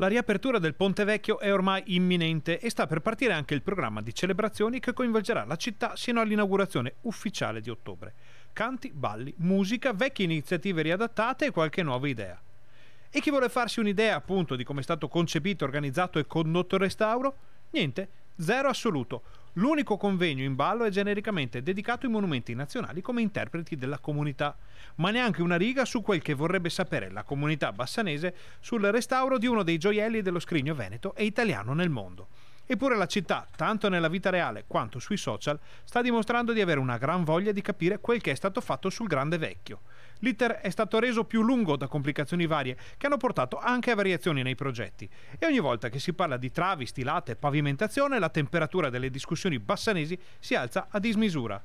La riapertura del Ponte Vecchio è ormai imminente e sta per partire anche il programma di celebrazioni che coinvolgerà la città sino all'inaugurazione ufficiale di ottobre. Canti, balli, musica, vecchie iniziative riadattate e qualche nuova idea. E chi vuole farsi un'idea appunto di come è stato concepito, organizzato e condotto il restauro? Niente, Zero assoluto. L'unico convegno in ballo è genericamente dedicato ai monumenti nazionali come interpreti della comunità, ma neanche una riga su quel che vorrebbe sapere la comunità bassanese sul restauro di uno dei gioielli dello scrigno veneto e italiano nel mondo. Eppure la città, tanto nella vita reale quanto sui social, sta dimostrando di avere una gran voglia di capire quel che è stato fatto sul grande vecchio. L'iter è stato reso più lungo da complicazioni varie che hanno portato anche a variazioni nei progetti e ogni volta che si parla di travi, stilate e pavimentazione la temperatura delle discussioni bassanesi si alza a dismisura.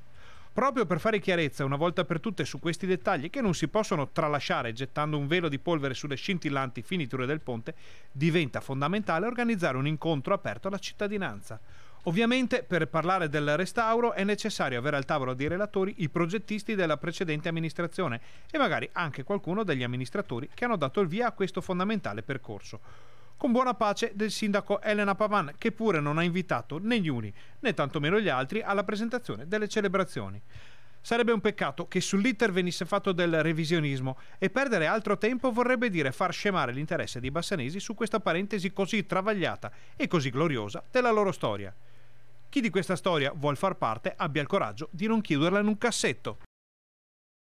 Proprio per fare chiarezza una volta per tutte su questi dettagli che non si possono tralasciare gettando un velo di polvere sulle scintillanti finiture del ponte, diventa fondamentale organizzare un incontro aperto alla cittadinanza. Ovviamente per parlare del restauro è necessario avere al tavolo dei relatori i progettisti della precedente amministrazione e magari anche qualcuno degli amministratori che hanno dato il via a questo fondamentale percorso con buona pace del sindaco Elena Pavan, che pure non ha invitato né gli uni né tantomeno gli altri alla presentazione delle celebrazioni. Sarebbe un peccato che sull'iter venisse fatto del revisionismo e perdere altro tempo vorrebbe dire far scemare l'interesse dei bassanesi su questa parentesi così travagliata e così gloriosa della loro storia. Chi di questa storia vuol far parte abbia il coraggio di non chiuderla in un cassetto.